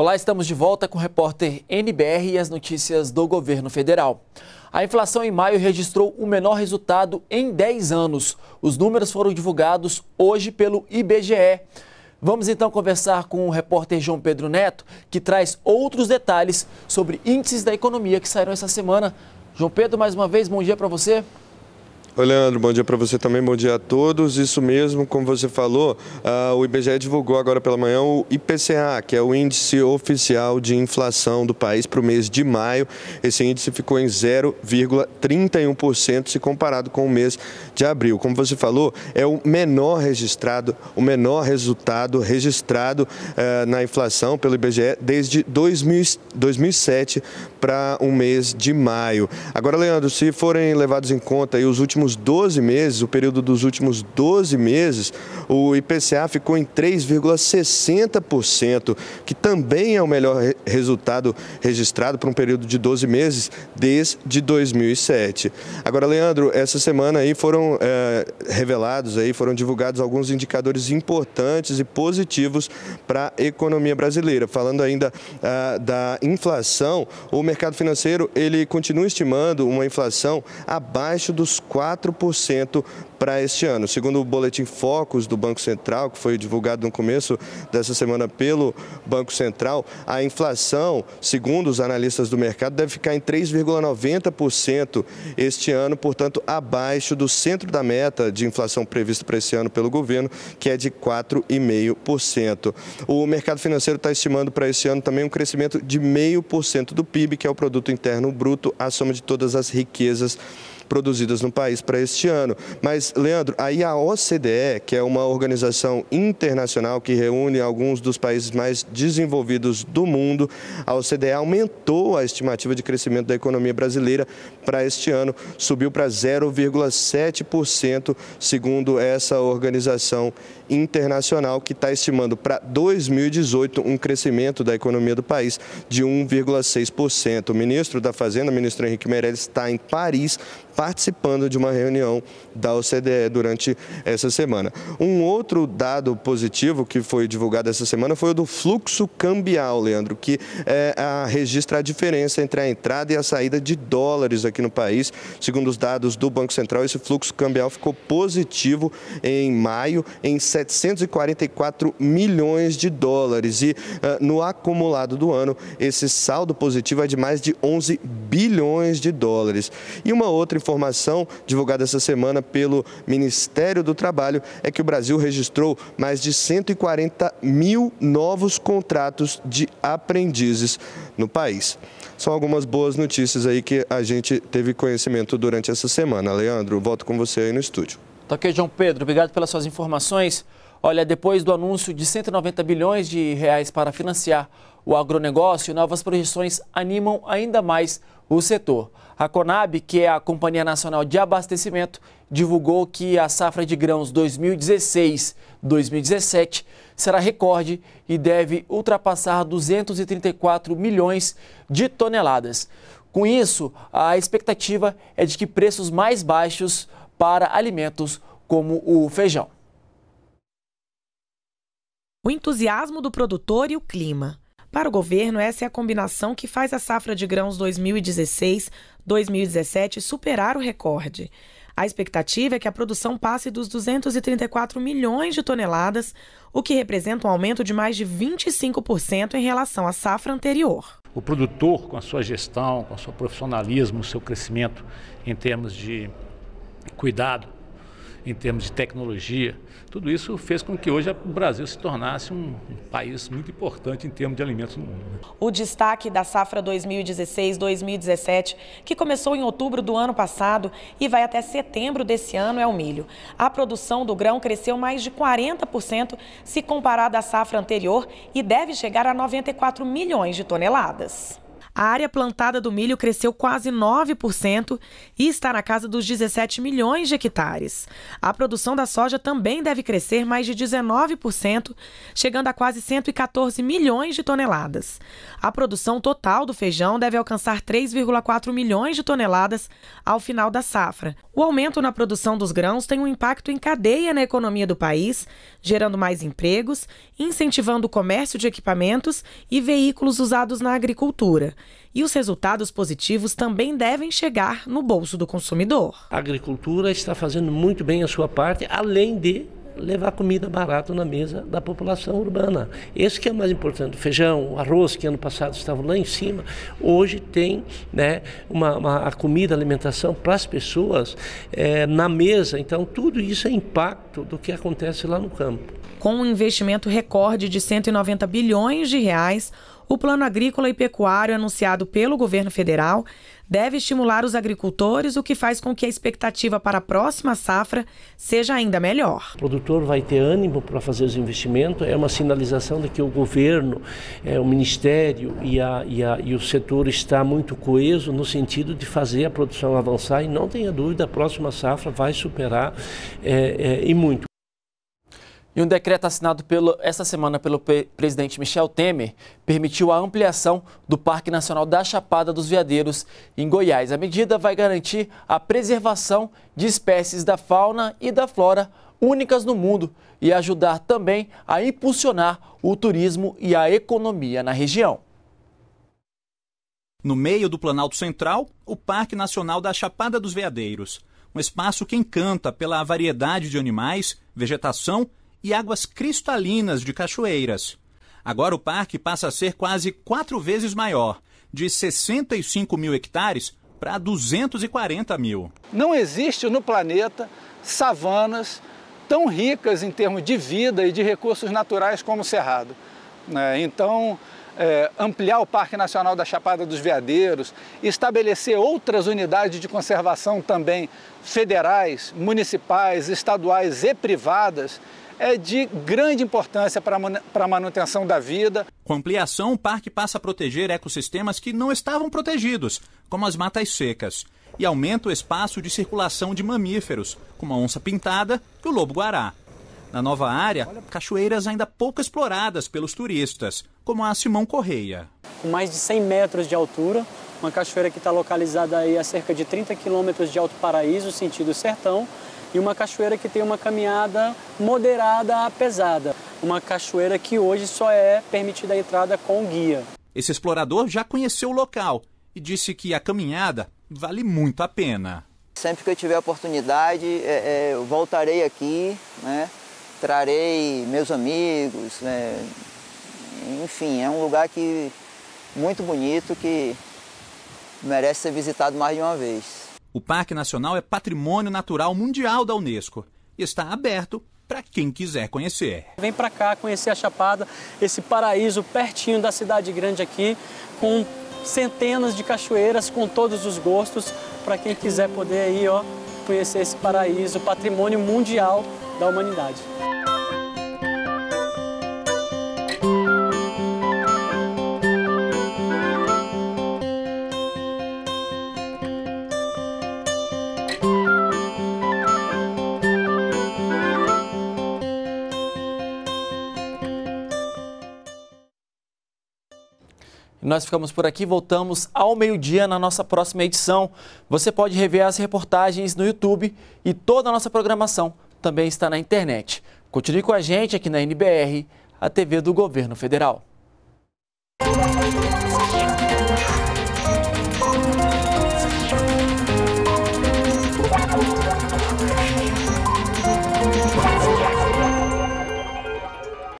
Olá, estamos de volta com o repórter NBR e as notícias do governo federal. A inflação em maio registrou o menor resultado em 10 anos. Os números foram divulgados hoje pelo IBGE. Vamos então conversar com o repórter João Pedro Neto, que traz outros detalhes sobre índices da economia que saíram essa semana. João Pedro, mais uma vez, bom dia para você. Oi, Leandro, bom dia para você também, bom dia a todos. Isso mesmo, como você falou, uh, o IBGE divulgou agora pela manhã o IPCA, que é o Índice Oficial de Inflação do país para o mês de maio. Esse índice ficou em 0,31% se comparado com o mês de abril. Como você falou, é o menor registrado, o menor resultado registrado uh, na inflação pelo IBGE desde 2000, 2007 para o mês de maio. Agora, Leandro, se forem levados em conta os últimos últimos 12 meses, o período dos últimos 12 meses, o IPCA ficou em 3,60%, que também é o melhor resultado registrado para um período de 12 meses desde 2007. Agora, Leandro, essa semana aí foram é, revelados, aí foram divulgados alguns indicadores importantes e positivos para a economia brasileira. Falando ainda é, da inflação, o mercado financeiro ele continua estimando uma inflação abaixo dos 4 4% para este ano. Segundo o boletim Focus do Banco Central, que foi divulgado no começo dessa semana pelo Banco Central, a inflação, segundo os analistas do mercado, deve ficar em 3,90% este ano, portanto, abaixo do centro da meta de inflação prevista para esse ano pelo governo, que é de 4,5%. O mercado financeiro está estimando para esse ano também um crescimento de 0,5% do PIB, que é o produto interno bruto, a soma de todas as riquezas produzidas no país para este ano. Mas, Leandro, aí a OCDE, que é uma organização internacional que reúne alguns dos países mais desenvolvidos do mundo, a OCDE aumentou a estimativa de crescimento da economia brasileira para este ano, subiu para 0,7%, segundo essa organização internacional, que está estimando para 2018 um crescimento da economia do país de 1,6%. O ministro da Fazenda, o ministro Henrique Meirelles, está em Paris participando de uma reunião da OCDE durante essa semana. Um outro dado positivo que foi divulgado essa semana foi o do fluxo cambial, Leandro, que é, a, registra a diferença entre a entrada e a saída de dólares aqui no país. Segundo os dados do Banco Central, esse fluxo cambial ficou positivo em maio em 744 milhões de dólares e uh, no acumulado do ano esse saldo positivo é de mais de 11 bilhões de dólares. E uma outra informação divulgada essa semana pelo Ministério do Trabalho é que o Brasil registrou mais de 140 mil novos contratos de aprendizes no país. São algumas boas notícias aí que a gente teve conhecimento durante essa semana. Leandro, volto com você aí no estúdio. Tá ok, João Pedro. Obrigado pelas suas informações. Olha, depois do anúncio de 190 bilhões de reais para financiar o agronegócio, novas projeções animam ainda mais o setor. A Conab, que é a Companhia Nacional de Abastecimento, divulgou que a safra de grãos 2016-2017 será recorde e deve ultrapassar 234 milhões de toneladas. Com isso, a expectativa é de que preços mais baixos para alimentos como o feijão. O entusiasmo do produtor e o clima. Para o governo, essa é a combinação que faz a safra de grãos 2016-2017 superar o recorde. A expectativa é que a produção passe dos 234 milhões de toneladas, o que representa um aumento de mais de 25% em relação à safra anterior. O produtor, com a sua gestão, com o seu profissionalismo, o seu crescimento em termos de cuidado em termos de tecnologia. Tudo isso fez com que hoje o Brasil se tornasse um país muito importante em termos de alimentos no mundo. Né? O destaque da safra 2016-2017, que começou em outubro do ano passado e vai até setembro desse ano, é o milho. A produção do grão cresceu mais de 40% se comparada à safra anterior e deve chegar a 94 milhões de toneladas a área plantada do milho cresceu quase 9% e está na casa dos 17 milhões de hectares. A produção da soja também deve crescer mais de 19%, chegando a quase 114 milhões de toneladas. A produção total do feijão deve alcançar 3,4 milhões de toneladas ao final da safra. O aumento na produção dos grãos tem um impacto em cadeia na economia do país, gerando mais empregos, incentivando o comércio de equipamentos e veículos usados na agricultura e os resultados positivos também devem chegar no bolso do consumidor. A agricultura está fazendo muito bem a sua parte, além de levar comida barata na mesa da população urbana. Esse que é o mais importante. feijão, arroz, que ano passado estavam lá em cima, hoje tem né, uma, uma a comida, a alimentação para as pessoas é, na mesa. Então, tudo isso é impacto do que acontece lá no campo. Com um investimento recorde de 190 bilhões de reais, o plano agrícola e pecuário anunciado pelo governo federal deve estimular os agricultores, o que faz com que a expectativa para a próxima safra seja ainda melhor. O produtor vai ter ânimo para fazer os investimentos, é uma sinalização de que o governo, é, o ministério e, a, e, a, e o setor está muito coeso no sentido de fazer a produção avançar e não tenha dúvida, a próxima safra vai superar é, é, e muito. E um decreto assinado pelo, essa semana pelo presidente Michel Temer permitiu a ampliação do Parque Nacional da Chapada dos Veadeiros em Goiás. A medida vai garantir a preservação de espécies da fauna e da flora únicas no mundo e ajudar também a impulsionar o turismo e a economia na região. No meio do Planalto Central, o Parque Nacional da Chapada dos Veadeiros, um espaço que encanta pela variedade de animais, vegetação e águas cristalinas de cachoeiras. Agora o parque passa a ser quase quatro vezes maior, de 65 mil hectares para 240 mil. Não existe no planeta savanas tão ricas em termos de vida e de recursos naturais como o Cerrado. Né? Então, é, ampliar o Parque Nacional da Chapada dos Veadeiros, estabelecer outras unidades de conservação também federais, municipais, estaduais e privadas, é de grande importância para a manutenção da vida. Com ampliação, o parque passa a proteger ecossistemas que não estavam protegidos, como as matas secas, e aumenta o espaço de circulação de mamíferos, como a onça-pintada e o lobo-guará. Na nova área, cachoeiras ainda pouco exploradas pelos turistas, como a Simão Correia. Com mais de 100 metros de altura, uma cachoeira que está localizada aí a cerca de 30 quilômetros de Alto Paraíso, sentido sertão, e uma cachoeira que tem uma caminhada moderada a pesada. Uma cachoeira que hoje só é permitida a entrada com guia. Esse explorador já conheceu o local e disse que a caminhada vale muito a pena. Sempre que eu tiver oportunidade, é, é, eu voltarei aqui, né? trarei meus amigos, né? enfim, é um lugar que muito bonito que merece ser visitado mais de uma vez. O Parque Nacional é patrimônio natural mundial da Unesco e está aberto para quem quiser conhecer. Vem para cá conhecer a Chapada, esse paraíso pertinho da cidade grande aqui, com centenas de cachoeiras com todos os gostos, para quem quiser poder aí, ó, conhecer esse paraíso, patrimônio mundial da humanidade. Nós ficamos por aqui, voltamos ao meio-dia na nossa próxima edição. Você pode rever as reportagens no YouTube e toda a nossa programação também está na internet. Continue com a gente aqui na NBR, a TV do Governo Federal.